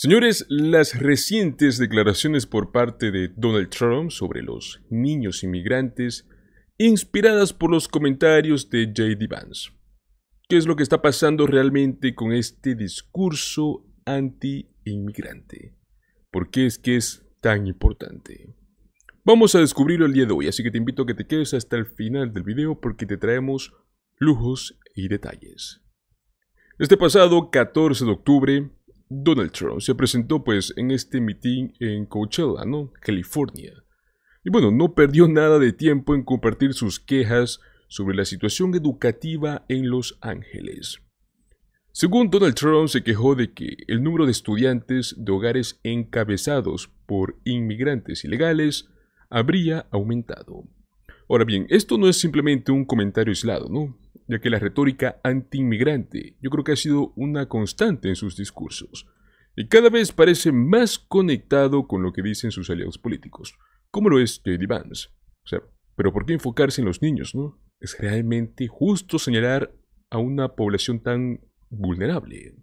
Señores, las recientes declaraciones por parte de Donald Trump sobre los niños inmigrantes, inspiradas por los comentarios de J.D. Vance. ¿Qué es lo que está pasando realmente con este discurso anti-inmigrante? ¿Por qué es que es tan importante? Vamos a descubrirlo el día de hoy, así que te invito a que te quedes hasta el final del video porque te traemos lujos y detalles. Este pasado 14 de octubre, Donald Trump se presentó pues en este mitin en Coachella, ¿no? California. Y bueno, no perdió nada de tiempo en compartir sus quejas sobre la situación educativa en Los Ángeles. Según Donald Trump, se quejó de que el número de estudiantes de hogares encabezados por inmigrantes ilegales habría aumentado. Ahora bien, esto no es simplemente un comentario aislado, ¿no? ya que la retórica antiinmigrante yo creo que ha sido una constante en sus discursos, y cada vez parece más conectado con lo que dicen sus aliados políticos, como lo es J.D. Vance. O sea, pero ¿por qué enfocarse en los niños, no? Es realmente justo señalar a una población tan vulnerable.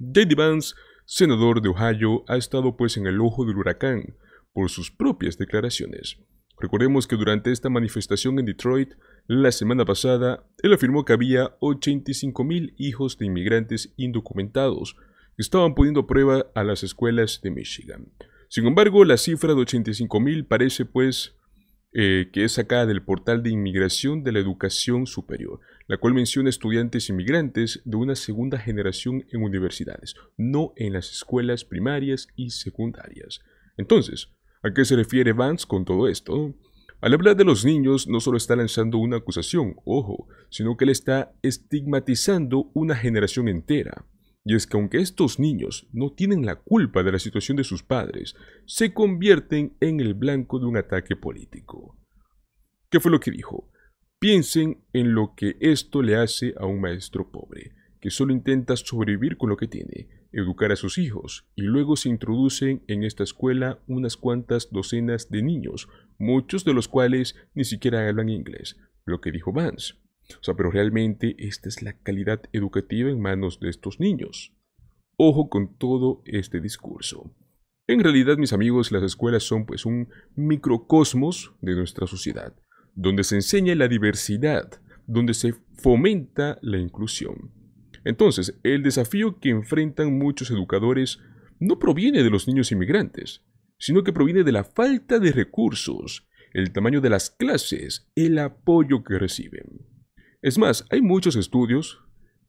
J.D. Vance, senador de Ohio, ha estado pues en el ojo del huracán por sus propias declaraciones. Recordemos que durante esta manifestación en Detroit la semana pasada, él afirmó que había 85.000 hijos de inmigrantes indocumentados que estaban poniendo prueba a las escuelas de Michigan. Sin embargo, la cifra de 85.000 parece pues eh, que es sacada del portal de inmigración de la educación superior, la cual menciona estudiantes inmigrantes de una segunda generación en universidades, no en las escuelas primarias y secundarias. Entonces, ¿a qué se refiere Vance con todo esto? Al hablar de los niños, no solo está lanzando una acusación, ojo, sino que le está estigmatizando una generación entera. Y es que aunque estos niños no tienen la culpa de la situación de sus padres, se convierten en el blanco de un ataque político. ¿Qué fue lo que dijo? Piensen en lo que esto le hace a un maestro pobre que solo intenta sobrevivir con lo que tiene, educar a sus hijos, y luego se introducen en esta escuela unas cuantas docenas de niños, muchos de los cuales ni siquiera hablan inglés, lo que dijo Vance. O sea, pero realmente esta es la calidad educativa en manos de estos niños. Ojo con todo este discurso. En realidad, mis amigos, las escuelas son pues un microcosmos de nuestra sociedad, donde se enseña la diversidad, donde se fomenta la inclusión. Entonces, el desafío que enfrentan muchos educadores no proviene de los niños inmigrantes, sino que proviene de la falta de recursos, el tamaño de las clases, el apoyo que reciben. Es más, hay muchos estudios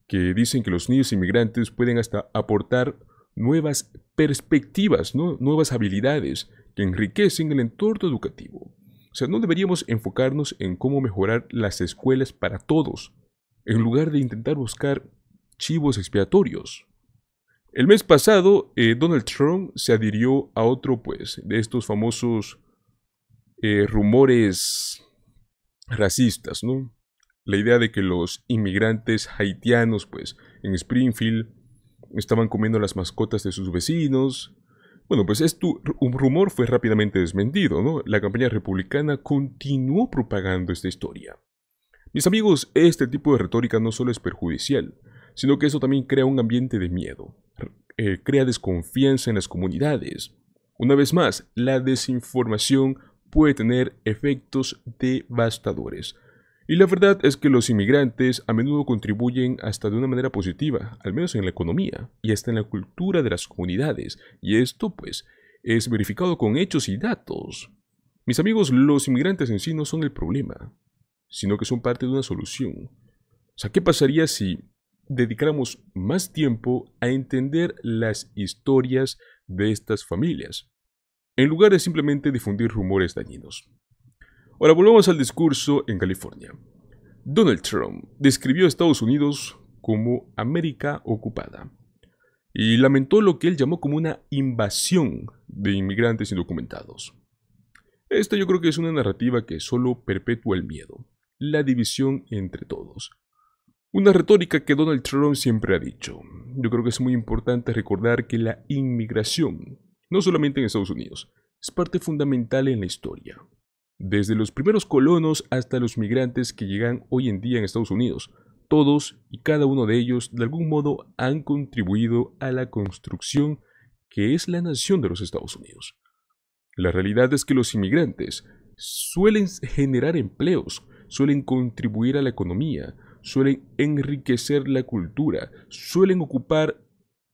que dicen que los niños inmigrantes pueden hasta aportar nuevas perspectivas, nuevas habilidades que enriquecen el entorno educativo. O sea, no deberíamos enfocarnos en cómo mejorar las escuelas para todos, en lugar de intentar buscar chivos expiatorios. El mes pasado, eh, Donald Trump se adhirió a otro, pues, de estos famosos eh, rumores racistas, ¿no? La idea de que los inmigrantes haitianos, pues, en Springfield, estaban comiendo las mascotas de sus vecinos. Bueno, pues un rumor fue rápidamente desmentido, La campaña republicana continuó propagando esta historia. Mis amigos, este tipo de retórica no solo es perjudicial, sino que eso también crea un ambiente de miedo, eh, crea desconfianza en las comunidades. Una vez más, la desinformación puede tener efectos devastadores. Y la verdad es que los inmigrantes a menudo contribuyen hasta de una manera positiva, al menos en la economía y hasta en la cultura de las comunidades, y esto pues es verificado con hechos y datos. Mis amigos, los inmigrantes en sí no son el problema, sino que son parte de una solución. O sea, ¿qué pasaría si dedicáramos más tiempo a entender las historias de estas familias, en lugar de simplemente difundir rumores dañinos. Ahora volvamos al discurso en California. Donald Trump describió a Estados Unidos como América ocupada y lamentó lo que él llamó como una invasión de inmigrantes indocumentados. Esta yo creo que es una narrativa que solo perpetúa el miedo, la división entre todos, una retórica que Donald Trump siempre ha dicho. Yo creo que es muy importante recordar que la inmigración, no solamente en Estados Unidos, es parte fundamental en la historia. Desde los primeros colonos hasta los migrantes que llegan hoy en día en Estados Unidos, todos y cada uno de ellos de algún modo han contribuido a la construcción que es la nación de los Estados Unidos. La realidad es que los inmigrantes suelen generar empleos, suelen contribuir a la economía, suelen enriquecer la cultura, suelen ocupar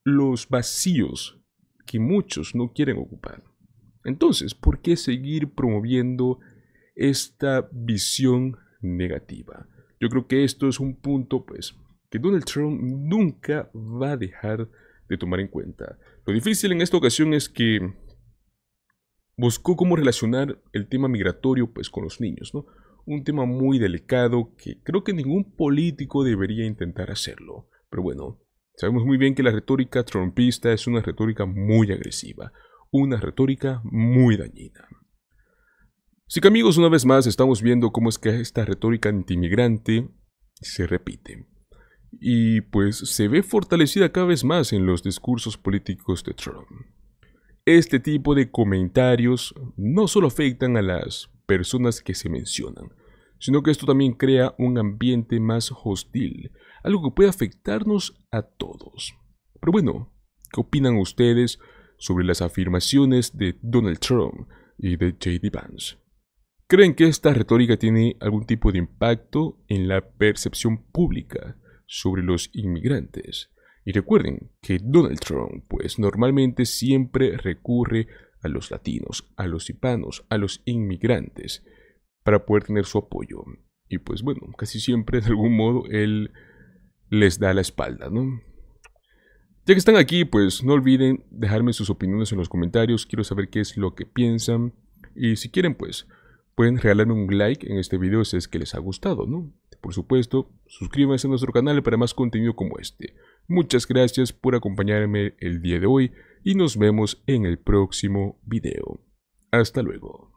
los vacíos que muchos no quieren ocupar. Entonces, ¿por qué seguir promoviendo esta visión negativa? Yo creo que esto es un punto, pues, que Donald Trump nunca va a dejar de tomar en cuenta. Lo difícil en esta ocasión es que buscó cómo relacionar el tema migratorio, pues, con los niños, ¿no? un tema muy delicado que creo que ningún político debería intentar hacerlo. Pero bueno, sabemos muy bien que la retórica trumpista es una retórica muy agresiva, una retórica muy dañina. Así que amigos, una vez más estamos viendo cómo es que esta retórica antimigrante se repite. Y pues se ve fortalecida cada vez más en los discursos políticos de Trump. Este tipo de comentarios no solo afectan a las personas que se mencionan, sino que esto también crea un ambiente más hostil, algo que puede afectarnos a todos. Pero bueno, ¿qué opinan ustedes sobre las afirmaciones de Donald Trump y de JD Vance? ¿Creen que esta retórica tiene algún tipo de impacto en la percepción pública sobre los inmigrantes? Y recuerden que Donald Trump pues normalmente siempre recurre a los latinos, a los hispanos, a los inmigrantes, para poder tener su apoyo. Y pues bueno, casi siempre de algún modo él les da la espalda, ¿no? Ya que están aquí, pues no olviden dejarme sus opiniones en los comentarios, quiero saber qué es lo que piensan y si quieren pues pueden regalarme un like en este video si es que les ha gustado, ¿no? Por supuesto, suscríbanse a nuestro canal para más contenido como este. Muchas gracias por acompañarme el día de hoy y nos vemos en el próximo video. Hasta luego.